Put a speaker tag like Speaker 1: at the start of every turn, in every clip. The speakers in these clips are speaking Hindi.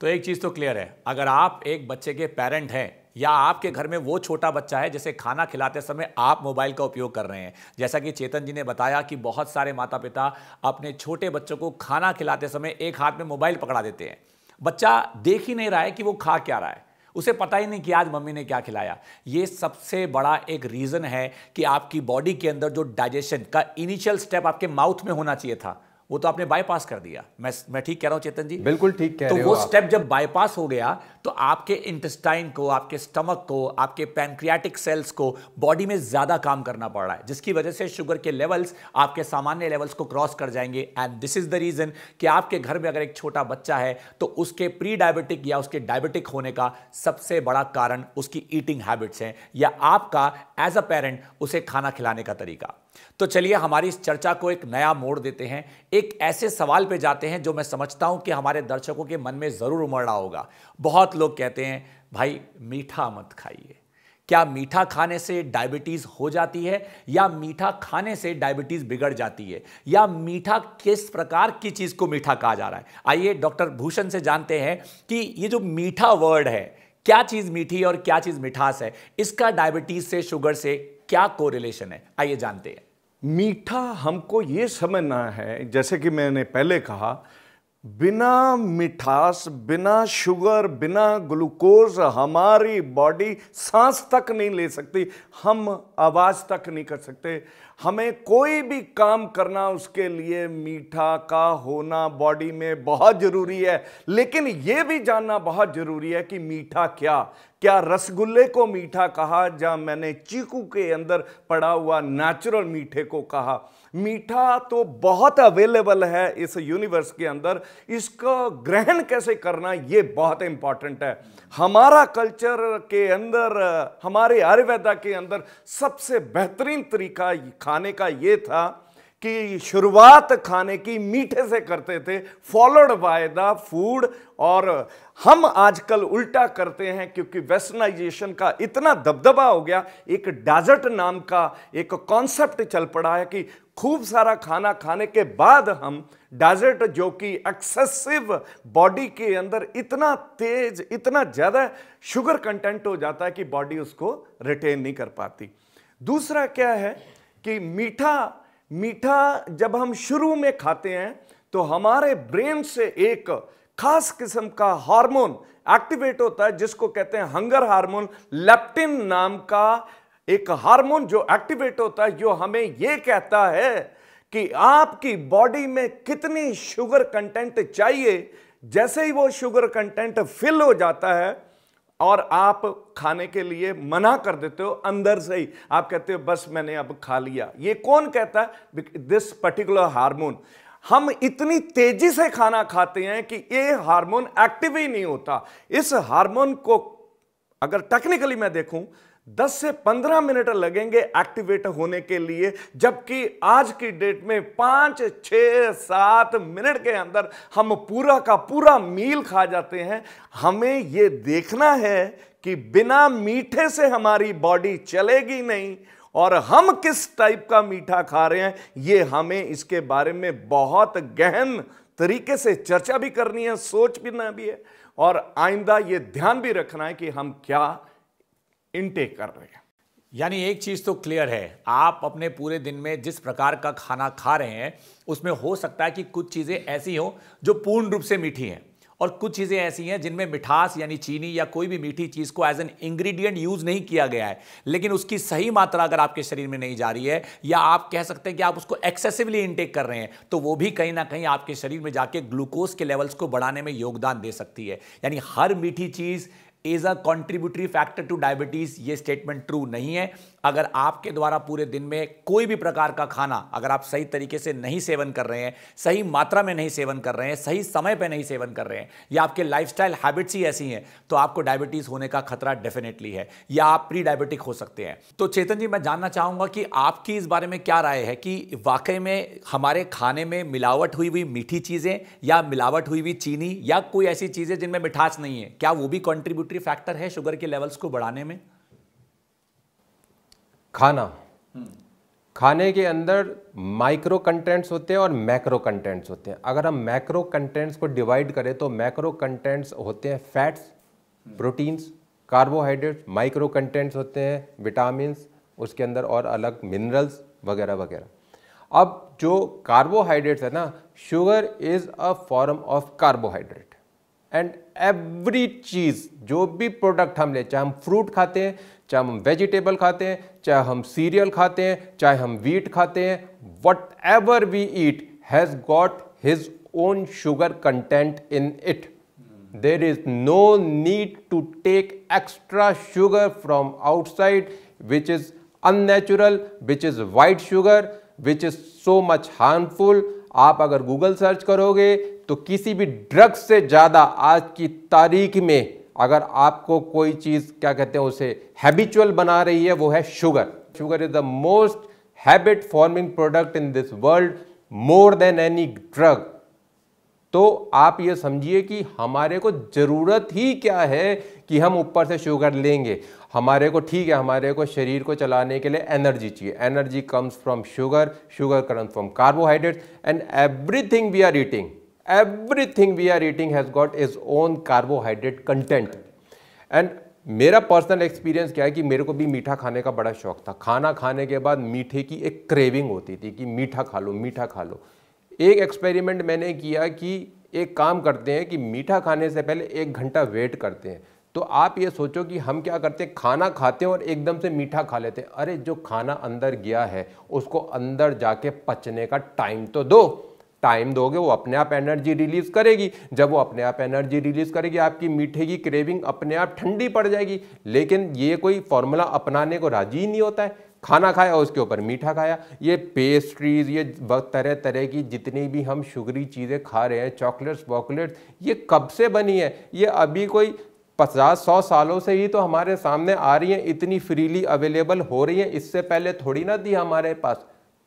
Speaker 1: तो एक चीज़ तो क्लियर है अगर आप एक बच्चे के पेरेंट हैं या आपके घर में वो छोटा बच्चा है जिसे खाना खिलाते समय आप मोबाइल का उपयोग कर रहे हैं जैसा कि चेतन जी ने बताया कि बहुत सारे माता पिता अपने छोटे बच्चों को खाना खिलाते समय एक हाथ में मोबाइल पकड़ा देते हैं बच्चा देख ही नहीं रहा है कि वो खा क्या रहा है उसे पता ही नहीं कि आज मम्मी ने क्या खिलाया ये सबसे बड़ा एक रीज़न है कि आपकी बॉडी के अंदर जो डाइजेशन का इनिशियल स्टेप आपके माउथ में होना चाहिए था वो तो आपने बाईपास कर दिया मैं मैं ठीक कह रहा हूँ चेतन जी बिल्कुल
Speaker 2: ठीक कह तो रहे हो वो स्टेप
Speaker 1: जब बाईपास हो गया तो आपके इंटेस्टाइन को आपके स्टमक को आपके पैनक्रियाटिक सेल्स को बॉडी में ज़्यादा काम करना पड़ रहा है जिसकी वजह से शुगर के लेवल्स आपके सामान्य लेवल्स को क्रॉस कर जाएंगे and this is the reason कि आपके घर में अगर एक छोटा बच्चा है तो उसके प्री डायबिटिक या उसके डायबिटिक होने का सबसे बड़ा कारण उसकी ईटिंग हैबिट्स हैं या आपका एज अ पेरेंट उसे खाना खिलाने का तरीका तो चलिए हमारी इस चर्चा को एक नया मोड़ देते हैं एक ऐसे सवाल पे जाते हैं जो मैं समझता हूं कि हमारे दर्शकों के मन में ज़रूर उमड़ रहा होगा बहुत लोग कहते हैं भाई मीठा मत खाइए क्या मीठा खाने से डायबिटीज़ हो जाती है या मीठा खाने से डायबिटीज़ बिगड़ जाती है या मीठा किस प्रकार की चीज़ को मीठा कहा जा रहा है आइए डॉक्टर भूषण से जानते हैं कि ये जो मीठा वर्ड है क्या चीज़ मीठी और क्या चीज़ मिठास है इसका डायबिटीज़ से शुगर से क्या कोरिलेशन है आइए जानते हैं मीठा हमको ये
Speaker 3: समझना है जैसे कि मैंने पहले कहा बिना मिठास बिना शुगर बिना ग्लूकोज हमारी बॉडी सांस तक नहीं ले सकती हम आवाज़ तक नहीं कर सकते हमें कोई भी काम करना उसके लिए मीठा का होना बॉडी में बहुत ज़रूरी है लेकिन ये भी जानना बहुत ज़रूरी है कि मीठा क्या क्या रसगुल्ले को मीठा कहा जहाँ मैंने चीकू के अंदर पड़ा हुआ नेचुरल मीठे को कहा मीठा तो बहुत अवेलेबल है इस यूनिवर्स के अंदर इसका ग्रहण कैसे करना ये बहुत इंपॉर्टेंट है हमारा कल्चर के अंदर हमारे आयुर्वेदा के अंदर सबसे बेहतरीन तरीका खाने का ये था कि शुरुआत खाने की मीठे से करते थे फॉलोड बाय द फूड और हम आजकल उल्टा करते हैं क्योंकि वेस्टर्नाइजेशन का इतना दबदबा हो गया एक डाजर्ट नाम का एक कॉन्सेप्ट चल पड़ा है कि खूब सारा खाना खाने के बाद हम डाजर्ट जो कि एक्सेसिव बॉडी के अंदर इतना तेज इतना ज़्यादा शुगर कंटेंट हो जाता है कि बॉडी उसको रिटेन नहीं कर पाती दूसरा क्या है कि मीठा मीठा जब हम शुरू में खाते हैं तो हमारे ब्रेन से एक खास किस्म का हार्मोन एक्टिवेट होता है जिसको कहते हैं हंगर हार्मोन लेप्टिन नाम का एक हार्मोन जो एक्टिवेट होता है जो हमें यह कहता है कि आपकी बॉडी में कितनी शुगर कंटेंट चाहिए जैसे ही वो शुगर कंटेंट फिल हो जाता है और आप खाने के लिए मना कर देते हो अंदर से ही आप कहते हो बस मैंने अब खा लिया ये कौन कहता है दिस पर्टिकुलर हार्मोन हम इतनी तेजी से खाना खाते हैं कि ये हार्मोन एक्टिव ही नहीं होता इस हार्मोन को अगर टेक्निकली मैं देखूं 10 से 15 मिनट लगेंगे एक्टिवेट होने के लिए जबकि आज की डेट में पांच छ सात मिनट के अंदर हम पूरा का पूरा मील खा जाते हैं हमें ये देखना है कि बिना मीठे से हमारी बॉडी चलेगी नहीं और हम किस टाइप का मीठा खा रहे हैं ये हमें इसके बारे में बहुत गहन तरीके से चर्चा भी करनी है सोच भी ना भी है
Speaker 1: और आइंदा ये ध्यान भी रखना है कि हम क्या इनटेक कर रहे हैं यानी एक चीज़ तो क्लियर है आप अपने पूरे दिन में जिस प्रकार का खाना खा रहे हैं उसमें हो सकता है कि कुछ चीज़ें ऐसी हों जो पूर्ण रूप से मीठी हैं और कुछ चीज़ें ऐसी हैं जिनमें मिठास यानी चीनी या कोई भी मीठी चीज़ को एज एन इंग्रेडिएंट यूज़ नहीं किया गया है लेकिन उसकी सही मात्रा अगर आपके शरीर में नहीं जा रही है या आप कह सकते हैं कि आप उसको एक्सेसिवली इनटेक कर रहे हैं तो वो भी कहीं ना कहीं आपके शरीर में जाके ग्लूकोज के लेवल्स को बढ़ाने में योगदान दे सकती है यानी हर मीठी चीज़ is a contributory factor to diabetes ये स्टेटमेंट ट्रू नहीं है अगर आपके द्वारा पूरे दिन में कोई भी प्रकार का खाना अगर आप सही तरीके से नहीं सेवन कर रहे हैं सही मात्रा में नहीं सेवन कर रहे हैं सही समय पर नहीं सेवन कर रहे हैं या आपके लाइफस्टाइल हैबिट्स ही ऐसी हैं तो आपको डायबिटीज होने का खतरा डेफिनेटली है या आप प्री डायबिटिक हो सकते हैं तो चेतन जी मैं जानना चाहूंगा कि आपकी इस बारे में क्या राय है कि वाकई में हमारे खाने में मिलावट हुई हुई मीठी चीजें या मिलावट हुई हुई चीनी या कोई ऐसी चीजें जिनमें मिठास नहीं है क्या वो भी कॉन्ट्रीब्यूटरी कंट्रीब्यूटरी फैक्टर है शुगर के लेवल्स को बढ़ाने में
Speaker 2: खाना हम्म। खाने के अंदर माइक्रो कंटेंट्स होते हैं और मैक्रो कंटेंट्स होते हैं अगर हम मैक्रो कंटेंट्स को डिवाइड करें तो मैक्रो कंटेंट्स होते हैं fats proteins carbohydrates micro contents होते हैं विटामिन उसके अंदर और अलग मिनरल्स वगैरह वगैरह अब जो कार्बोहाइड्रेट्स है ना sugar is a form of carbohydrate and every चीज़ जो भी प्रोडक्ट हम ले चाहे हम फ्रूट खाते हैं चाहे हम वेजिटेबल खाते हैं चाहे हम सीरियल खाते हैं चाहे हम वीट खाते हैं whatever we eat has got his own sugar content in it there is no need to take extra sugar from outside which is unnatural which is white sugar which is so much harmful आप अगर गूगल सर्च करोगे तो किसी भी ड्रग से ज़्यादा आज की तारीख में अगर आपको कोई चीज़ क्या कहते हैं उसे हैबिचुअल बना रही है वो है sugar sugar is the most habit forming product in this world more than any drug तो आप ये समझिए कि हमारे को ज़रूरत ही क्या है कि हम ऊपर से शुगर लेंगे हमारे को ठीक है हमारे को शरीर को चलाने के लिए एनर्जी चाहिए energy comes from sugar sugar comes from carbohydrates and everything we are eating everything we are eating has got its own carbohydrate content and मेरा पर्सनल एक्सपीरियंस क्या है कि मेरे को भी मीठा खाने का बड़ा शौक था खाना खाने के बाद मीठे की एक क्रेविंग होती थी कि मीठा खा लो मीठा खा लो एक एक्सपेरिमेंट मैंने किया कि एक काम करते हैं कि मीठा खाने से पहले एक घंटा वेट करते हैं तो आप ये सोचो कि हम क्या करते हैं खाना खाते हैं और एकदम से मीठा खा लेते हैं अरे जो खाना अंदर गया है उसको अंदर जाके पचने का टाइम तो दो टाइम दोगे वो अपने आप एनर्जी रिलीज करेगी जब वो अपने आप एनर्जी रिलीज करेगी आपकी मीठे की क्रेविंग अपने आप ठंडी पड़ जाएगी लेकिन ये कोई फॉर्मूला अपनाने को राजी ही नहीं होता है खाना खाया उसके ऊपर मीठा खाया ये पेस्ट्रीज ये तरह तरह की जितनी भी हम शुगरी चीज़ें खा रहे हैं चॉकलेट्स वॉकलेट्स ये कब से बनी है ये अभी कोई पचास सौ सालों से ही तो हमारे सामने आ रही हैं इतनी फ्रीली अवेलेबल हो रही हैं इससे पहले थोड़ी ना दी हमारे पास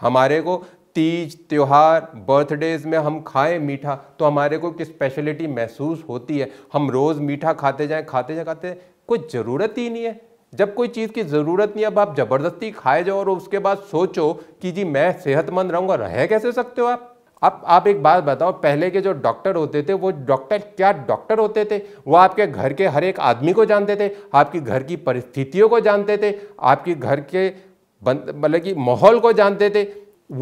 Speaker 2: हमारे को तीज त्यौहार बर्थडेज में हम खाएं मीठा तो हमारे को कि स्पेशलिटी महसूस होती है हम रोज़ मीठा खाते जाएं खाते जाए खाते कोई ज़रूरत ही नहीं है जब कोई चीज़ की ज़रूरत नहीं है अब आप ज़बरदस्ती खाए जाओ और उसके बाद सोचो कि जी मैं सेहतमंद रहूँगा रह कैसे सकते हो आप अब आप एक बात बताओ पहले के जो डॉक्टर होते थे वो डॉक्टर क्या डॉक्टर होते थे वो आपके घर के हर एक आदमी को जानते थे आपकी घर की परिस्थितियों को जानते थे आपकी घर के मतलब कि माहौल को जानते थे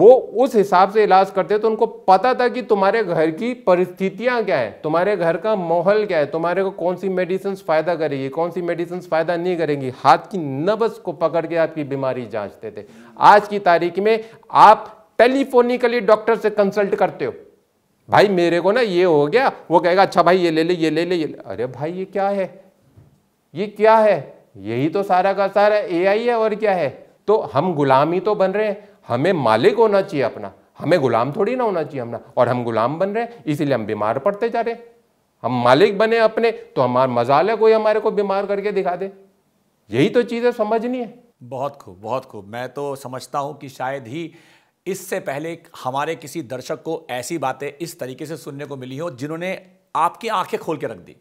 Speaker 2: वो उस हिसाब से इलाज करते तो उनको पता था कि तुम्हारे घर की परिस्थितियाँ क्या है तुम्हारे घर का माहौल क्या है तुम्हारे को कौन सी मेडिसिन फ़ायदा करेगी कौन सी मेडिसिन फ़ायदा नहीं करेंगी हाथ की नब्स को पकड़ के आपकी बीमारी जांचते थे आज की तारीख में आप टेलीफोनिकली डॉक्टर से कंसल्ट करते हो भाई मेरे को ना ये हो गया वो कहेगा अच्छा भाई ये ले ले ये ले ले, ये ले। अरे भाई ये क्या है ये क्या है यही तो सारा का सारा आई है और क्या है तो हम गुलामी तो बन रहे हैं हमें मालिक होना चाहिए अपना हमें गुलाम थोड़ी ना होना चाहिए हमना और हम गुलाम बन रहे हैं इसीलिए हम बीमार पड़ते जा रहे हैं हम मालिक बने अपने तो हमारा मजा है कोई हमारे को बीमार करके दिखा दे यही तो चीज़ें समझनी है बहुत खूब बहुत खूब मैं तो समझता हूँ कि शायद ही इससे पहले हमारे किसी
Speaker 1: दर्शक को ऐसी बातें इस तरीके से सुनने को मिली हो जिन्होंने आपकी आंखें खोल के रख दी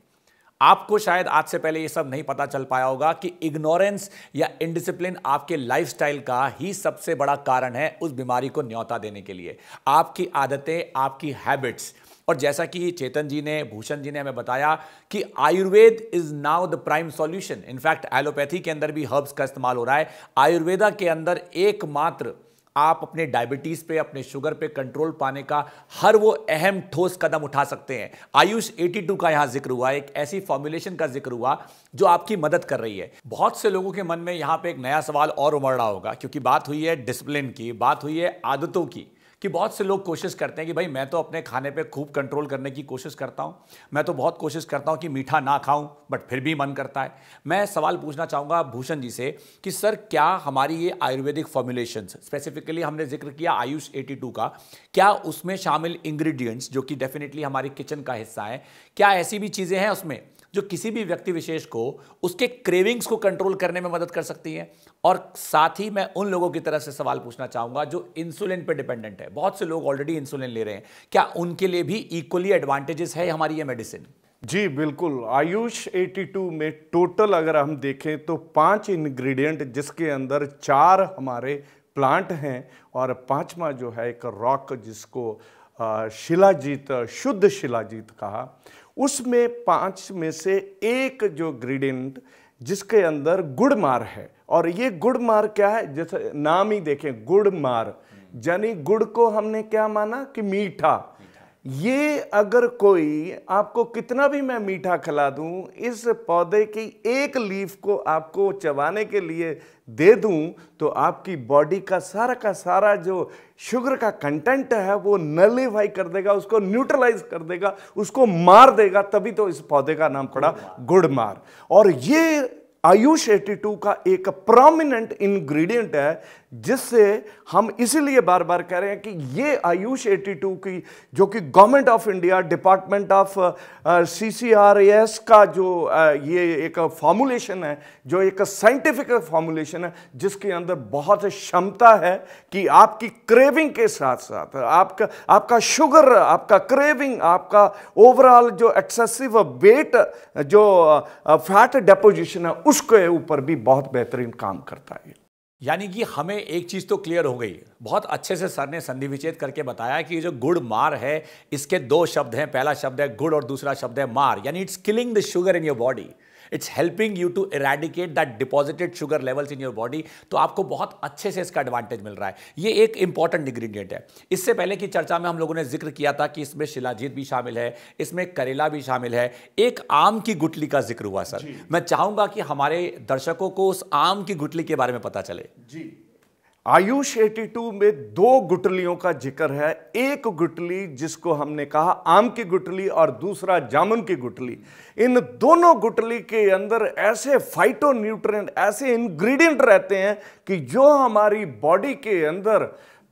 Speaker 1: आपको शायद आज से पहले ये सब नहीं पता चल पाया होगा कि इग्नोरेंस या इनडिसिप्लिन आपके लाइफस्टाइल का ही सबसे बड़ा कारण है उस बीमारी को न्यौता देने के लिए आपकी आदतें आपकी हैबिट्स और जैसा कि चेतन जी ने भूषण जी ने हमें बताया कि Ayurveda is now the prime solution in fact allopathy के अंदर भी हर्ब्स का इस्तेमाल हो रहा है आयुर्वेदा के अंदर एकमात्र आप अपने डायबिटीज पे अपने शुगर पे कंट्रोल पाने का हर वो अहम ठोस कदम उठा सकते हैं आयुष 82 का यहाँ जिक्र हुआ एक ऐसी फॉर्मुलेशन का जिक्र हुआ जो आपकी मदद कर रही है बहुत से लोगों के मन में यहाँ पे एक नया सवाल और उमड़ रहा होगा क्योंकि बात हुई है डिसिप्लिन की बात हुई है आदतों की कि बहुत से लोग कोशिश करते हैं कि भाई मैं तो अपने खाने पे खूब कंट्रोल करने की कोशिश करता हूँ मैं तो बहुत कोशिश करता हूँ कि मीठा ना खाऊं बट फिर भी मन करता है मैं सवाल पूछना चाहूँगा भूषण जी से कि सर क्या हमारी ये आयुर्वेदिक फॉर्मुलेशन स्पेसिफिकली हमने जिक्र किया आयुष एटी का क्या उसमें शामिल इंग्रीडियंट्स जो कि डेफिनेटली हमारे किचन का हिस्सा है क्या ऐसी भी चीज़ें हैं उसमें जो किसी भी व्यक्ति विशेष को उसके क्रेविंग्स को कंट्रोल करने में मदद कर सकती है और साथ ही मैं उन लोगों की तरफ से सवाल पूछना चाहूंगा जो इंसुलिन पर डिपेंडेंट है बहुत से लोग ऑलरेडी इंसुलिन ले रहे हैं क्या उनके लिए भी इक्वली एडवांटेजेस है हमारी ये मेडिसिन जी बिल्कुल
Speaker 3: आयुष 82 में टोटल अगर हम देखें तो पांच इंग्रेडिएंट जिसके अंदर चार हमारे प्लांट हैं और पांचवा जो है एक रॉक जिसको शिलाजीत शुद्ध शिलाजीत कहा उसमें पाँच में से एक जो ग्रीडेंट जिसके अंदर गुड़मार है और ये गुड़मार क्या है जैसे नाम ही देखें गुड़मार यानी गुड़ को हमने क्या माना कि मीठा ये अगर कोई आपको कितना भी मैं मीठा खिला दूं इस पौधे की एक लीफ को आपको चबाने के लिए दे दूं तो आपकी बॉडी का सारा का सारा जो शुगर का कंटेंट है वो नलीफाई कर देगा उसको न्यूट्रलाइज कर देगा उसको मार देगा तभी तो इस पौधे का नाम पड़ा गुड़ मार और ये आयुष 82 का एक प्रोमिनेंट इंग्रेडिएंट है जिससे हम इसीलिए बार बार कह रहे हैं कि ये आयुष 82 की जो कि government of India department of C C R S का जो uh, ये एक फॉर्मुलेशन है जो एक साइंटिफिक फॉर्मुलेशन है जिसके अंदर बहुत क्षमता है कि आपकी क्रेविंग के साथ साथ आपका आपका शुगर आपका क्रेविंग आपका ओवरऑल जो एक्सेसिव वेट जो फैट uh, डेपोजिशन है उसके ऊपर भी बहुत बेहतरीन काम करता है
Speaker 1: यानी कि हमें एक चीज़ तो क्लियर हो गई बहुत अच्छे से सर ने संधि विच्छेद करके बताया कि जो गुड़ मार है इसके दो शब्द हैं पहला शब्द है गुड़ और दूसरा शब्द है मार यानी it's killing the sugar in your body it's helping you to eradicate that deposited sugar levels in your body तो आपको बहुत अच्छे से इसका एडवांटेज मिल रहा है ये एक इंपॉर्टेंट इंग्रीडियंट है इससे पहले की चर्चा में हम लोगों ने जिक्र किया था कि इसमें शिलाजीत भी शामिल है इसमें करेला भी शामिल है एक आम की गुटली का जिक्र हुआ सर मैं चाहूंगा कि हमारे दर्शकों को उस आम की गुटली के बारे में पता चले जी आयुष 82 में दो गुटलियों का जिक्र है एक
Speaker 3: गुटली जिसको हमने कहा आम की गुटली और दूसरा जामुन की गुटली इन दोनों गुटली के अंदर ऐसे फाइटो ऐसे इंग्रेडिएंट रहते हैं कि जो हमारी बॉडी के अंदर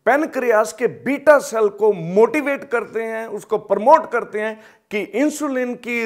Speaker 3: पेनक्रियास के बीटा सेल को मोटिवेट करते हैं उसको प्रमोट करते हैं कि इंसुलिन की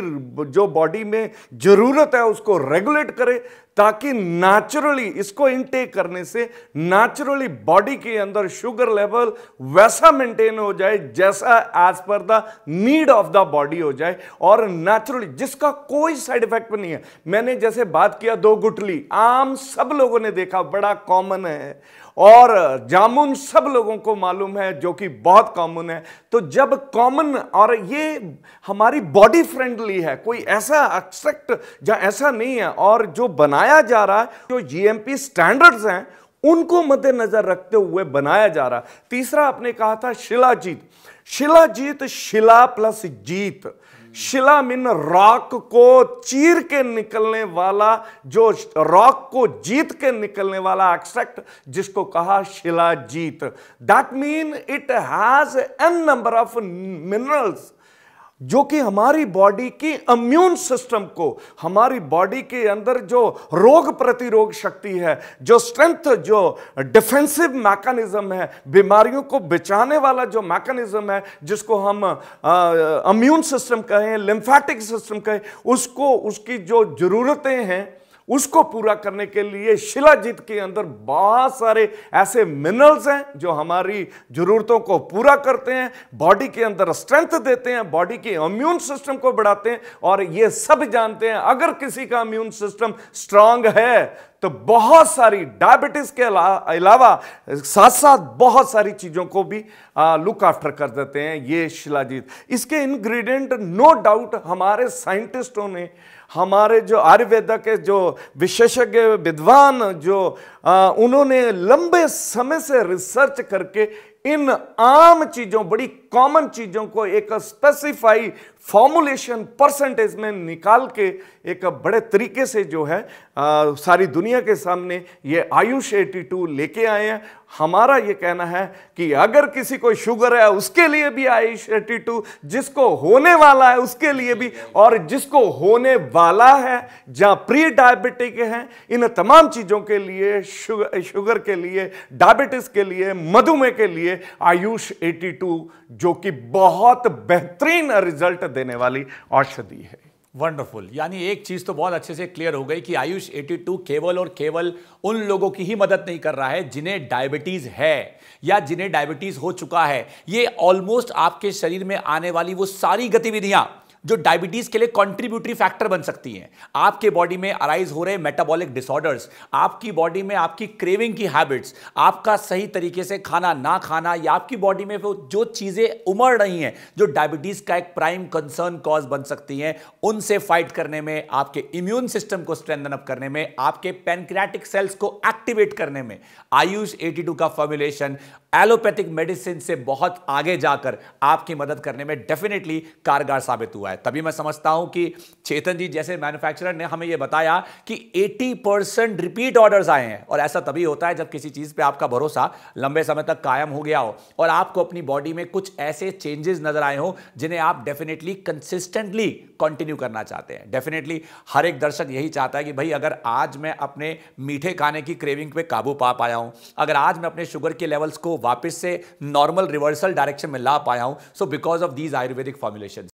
Speaker 3: जो बॉडी में ज़रूरत है उसको रेगुलेट करे ताकि नेचुरली इसको इनटेक करने से नेचुरली बॉडी के अंदर शुगर लेवल वैसा मेंटेन हो जाए जैसा as per the need of the body हो जाए और नेचुरली जिसका कोई साइड इफेक्ट नहीं है मैंने जैसे बात किया दो गुटली आम सब लोगों ने देखा बड़ा कॉमन है और जामुन सब लोगों को मालूम है जो कि बहुत कॉमन है तो जब कॉमन और ये हमारी बॉडी फ्रेंडली है कोई ऐसा एक्सेक्ट या ऐसा नहीं है और जो बनाया जा रहा है जो जीएमपी स्टैंडर्ड्स हैं उनको मद्देनजर रखते हुए बनाया जा रहा है तीसरा आपने कहा था शिलाजीत शिलाजीत शिला प्लस जीत शिला मिन रॉक को चीर के निकलने वाला जो रॉक को जीत के निकलने वाला एक्सेक्ट जिसको कहा shilajit that mean it has an number of minerals जो कि हमारी बॉडी की इम्यून सिस्टम को हमारी बॉडी के अंदर जो रोग प्रतिरोग शक्ति है जो स्ट्रेंथ जो डिफेंसिव मैकेनिज्म है बीमारियों को बचाने वाला जो मैकेनिज्म है जिसको हम इम्यून सिस्टम कहें लिम्फेटिक सिस्टम कहें उसको उसकी जो ज़रूरतें हैं उसको पूरा करने के लिए शिलाजीत के अंदर बहुत सारे ऐसे मिनरल्स हैं जो हमारी ज़रूरतों को पूरा करते हैं बॉडी के अंदर स्ट्रेंथ देते हैं बॉडी के इम्यून सिस्टम को बढ़ाते हैं और ये सब जानते हैं अगर किसी का इम्यून सिस्टम स्ट्रांग है तो बहुत सारी डायबिटीज के अलावा साथ साथ बहुत सारी चीज़ों को भी आ, लुक आफ्टर कर देते हैं ये शिलाजीत इसके इंग्रेडिएंट नो डाउट हमारे साइंटिस्टों ने हमारे जो आयुर्वेदा के जो विशेषज्ञ विद्वान जो आ, उन्होंने लंबे समय से रिसर्च करके इन आम चीजों बड़ी कॉमन चीजों को एक स्पेसिफाई फॉर्मुलेशन परसेंटेज में निकाल के एक बड़े तरीके से जो है आ, सारी दुनिया के सामने ये आयुष 82 लेके आए हैं हमारा ये कहना है कि अगर किसी को शुगर है उसके लिए भी आयुष एटी टू जिसको होने वाला है उसके लिए भी और जिसको होने वाला है जहाँ प्री डायबिटिक हैं इन तमाम चीज़ों के लिए शुगर शुगर के लिए डायबिटिस के लिए मधुमेह के लिए आयुष एटी टू जो कि बहुत बेहतरीन रिजल्ट देने वाली औषधि है वंडरफुल
Speaker 1: यानी एक चीज तो बहुत अच्छे से क्लियर हो गई कि आयुष 82 केवल और केवल उन लोगों की ही मदद नहीं कर रहा है जिन्हें डायबिटीज है या जिन्हें डायबिटीज हो चुका है ये ऑलमोस्ट आपके शरीर में आने वाली वो सारी गतिविधियां जो डायबिटीज के लिए कॉन्ट्रीब्यूटरी फैक्टर बन सकती हैं आपके बॉडी में अराइज हो रहे मेटाबॉलिक डिसऑर्डर्स आपकी बॉडी में आपकी क्रेविंग की हैबिट्स आपका सही तरीके से खाना ना खाना या आपकी बॉडी में जो चीज़ें उमड़ रही हैं जो डायबिटीज का एक प्राइम कंसर्न कॉज बन सकती हैं उनसे फाइट करने में आपके इम्यून सिस्टम को स्ट्रेंथन अप करने में आपके पेनक्रियाटिक सेल्स को एक्टिवेट करने में आयुष एटी का फॉर्मुलेशन एलोपैथिक मेडिसिन से बहुत आगे जाकर आपकी मदद करने में डेफिनेटली कारगर साबित हुआ है तभी मैं समझता हूं कि चेतन जी जैसे मैन्युफैक्चरर ने हमें यह बताया कि 80 परसेंट रिपीट ऑर्डर्स आए हैं और ऐसा तभी होता है जब किसी चीज़ पे आपका भरोसा लंबे समय तक कायम हो गया हो और आपको अपनी बॉडी में कुछ ऐसे चेंजेस नजर आए हों जिन्हें आप डेफिनेटली कंसिस्टेंटली कंटिन्यू करना चाहते हैं डेफिनेटली हर एक दर्शक यही चाहता है कि भाई अगर आज मैं अपने मीठे खाने की क्रेविंग पे काबू पा पाया हूं अगर आज मैं अपने शुगर के लेवल्स को वापस से नॉर्मल रिवर्सल डायरेक्शन में ला पाया हूं so because of these Ayurvedic formulation